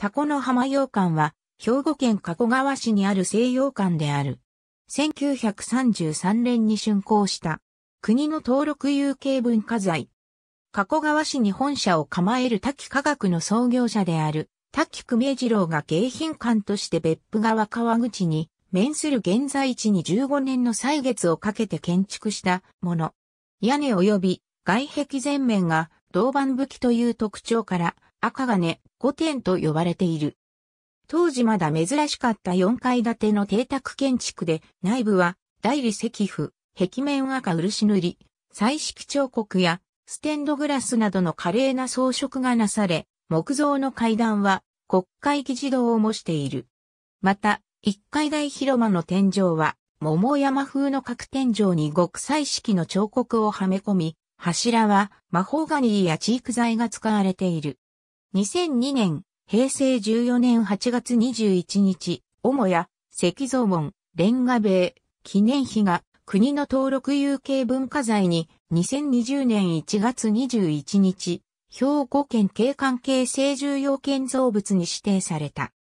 タコの浜洋館は、兵庫県加古川市にある西洋館である。1933年に竣工した。国の登録有形文化財。加古川市に本社を構える滝科学の創業者である、滝久明次郎が迎賓館として別府川川口に面する現在地に15年の歳月をかけて建築したもの。屋根及び外壁全面が銅板武器という特徴から赤金5点と呼ばれている。当時まだ珍しかった4階建ての邸宅建築で内部は大理石府、壁面赤漆塗り、彩色彫刻やステンドグラスなどの華麗な装飾がなされ、木造の階段は国会議事堂を模している。また、一階大広間の天井は桃山風の角天井に極彩色の彫刻をはめ込み、柱はマホガニーやチーク材が使われている。2002年、平成14年8月21日、母屋、石像門、レンガ塀、記念碑が国の登録有形文化財に2020年1月21日、兵庫県景観系成重要建造物に指定された。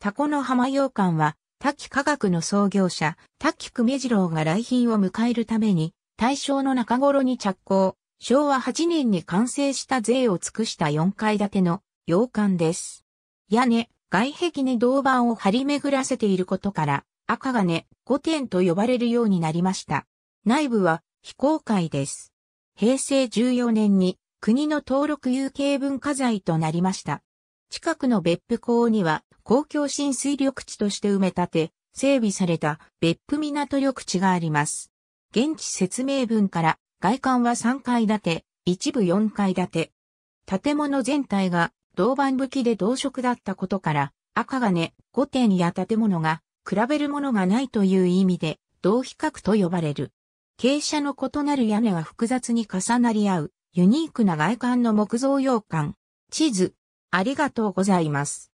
タコの浜洋館は、滝科学の創業者、滝久米次郎が来賓を迎えるために、大正の中頃に着工、昭和8年に完成した税を尽くした4階建ての洋館です。屋根、外壁に銅板を張り巡らせていることから、赤金、御殿と呼ばれるようになりました。内部は非公開です。平成14年に国の登録有形文化財となりました。近くの別府港には公共浸水緑地として埋め立て、整備された別府港緑地があります。現地説明文から外観は3階建て、一部4階建て。建物全体が銅板武器で同色だったことから、赤金、御殿や建物が比べるものがないという意味で、同比較と呼ばれる。傾斜の異なる屋根が複雑に重なり合う、ユニークな外観の木造洋館。地図、ありがとうございます。